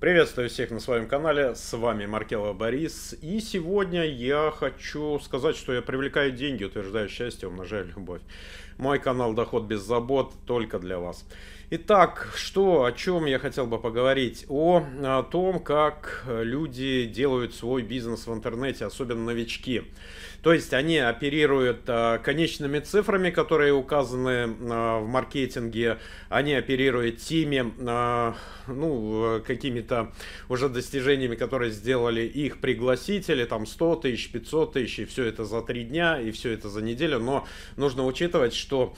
Приветствую всех на своем канале, с вами Маркела Борис. И сегодня я хочу сказать, что я привлекаю деньги, утверждаю счастье, умножаю любовь. Мой канал «Доход без забот» только для вас. Итак, что, о чем я хотел бы поговорить? О, о том, как люди делают свой бизнес в интернете, особенно новички. То есть они оперируют а, конечными цифрами, которые указаны а, в маркетинге, они оперируют теми, а, ну, какими-то уже достижениями, которые сделали их пригласители, там 100 тысяч, 500 тысяч, и все это за три дня, и все это за неделю, но нужно учитывать, что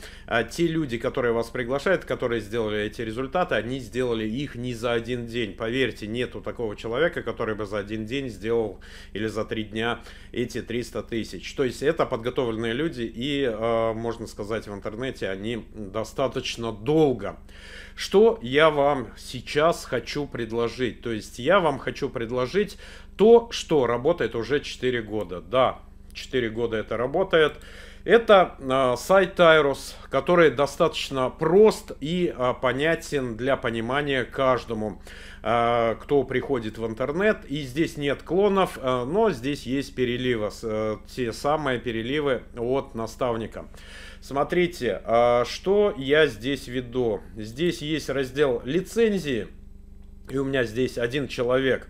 те люди, которые вас приглашают, которые сделали сделали эти результаты, они сделали их не за один день. Поверьте, нету такого человека, который бы за один день сделал или за три дня эти 300 тысяч. То есть это подготовленные люди и, э, можно сказать, в интернете они достаточно долго. Что я вам сейчас хочу предложить? То есть я вам хочу предложить то, что работает уже 4 года. Да, 4 года это работает. Это а, сайт Tyros, который достаточно прост и а, понятен для понимания каждому, а, кто приходит в интернет. И здесь нет клонов, но здесь есть переливы, э, те самые переливы от наставника. Смотрите, что я здесь веду. Здесь есть раздел лицензии. И у меня здесь один человек.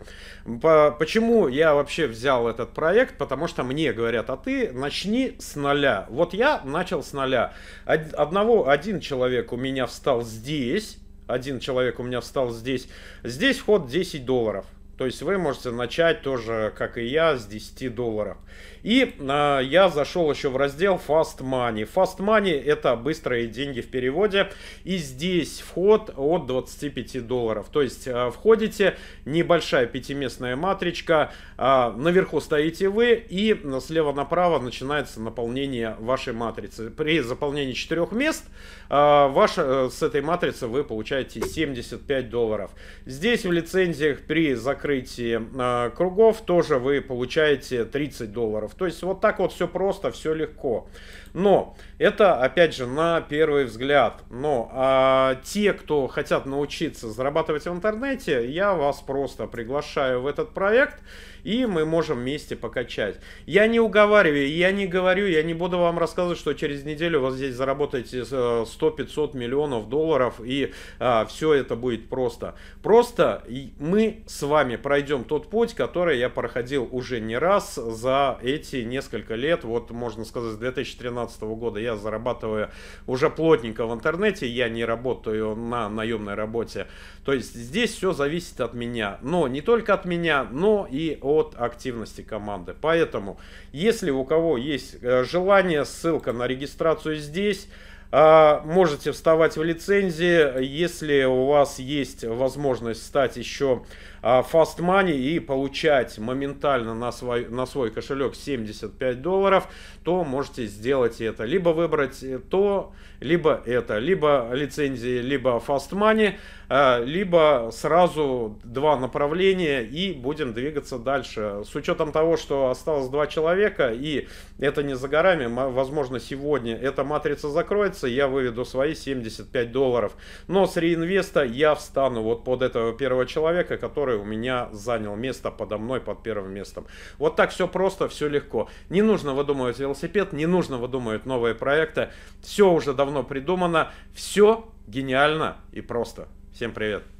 По почему я вообще взял этот проект? Потому что мне говорят, а ты начни с нуля. Вот я начал с нуля. Од одного, один человек у меня встал здесь. Один человек у меня встал здесь. Здесь вход 10 долларов. То есть вы можете начать тоже, как и я, с 10 долларов. И э, я зашел еще в раздел Fast Money. Fast Money это быстрые деньги в переводе. И здесь вход от 25 долларов. То есть э, входите, небольшая пятиместная матричка, э, наверху стоите вы и слева направо начинается наполнение вашей матрицы. При заполнении 4 мест э, ваша, э, с этой матрицы вы получаете 75 долларов. Здесь в лицензиях при закрытии закрытии а, кругов тоже вы получаете 30 долларов. То есть вот так вот все просто, все легко. Но это, опять же, на первый взгляд. Но а, те, кто хотят научиться зарабатывать в интернете, я вас просто приглашаю в этот проект, и мы можем вместе покачать. Я не уговариваю, я не говорю, я не буду вам рассказывать, что через неделю вы здесь заработаете 100-500 э, миллионов долларов, и а, все это будет просто. Просто мы с вами вами пройдем тот путь, который я проходил уже не раз за эти несколько лет. Вот, можно сказать, с 2013 года я зарабатываю уже плотненько в интернете, я не работаю на наемной работе. То есть здесь все зависит от меня. Но не только от меня, но и от активности команды. Поэтому, если у кого есть э, желание, ссылка на регистрацию здесь. А, можете вставать в лицензии, если у вас есть возможность стать еще а, Fast Money и получать моментально на свой, на свой кошелек 75 долларов, то можете сделать это. Либо выбрать то, либо это, либо лицензии, либо Fast Money, а, либо сразу два направления и будем двигаться дальше. С учетом того, что осталось два человека и это не за горами, возможно сегодня эта матрица закроется, курса я выведу свои 75 долларов. Но с реинвеста я встану вот под этого первого человека, который у меня занял место подо мной под первым местом. Вот так все просто, все легко. Не нужно выдумывать велосипед, не нужно выдумывать новые проекты. Все уже давно придумано, все гениально и просто. Всем привет!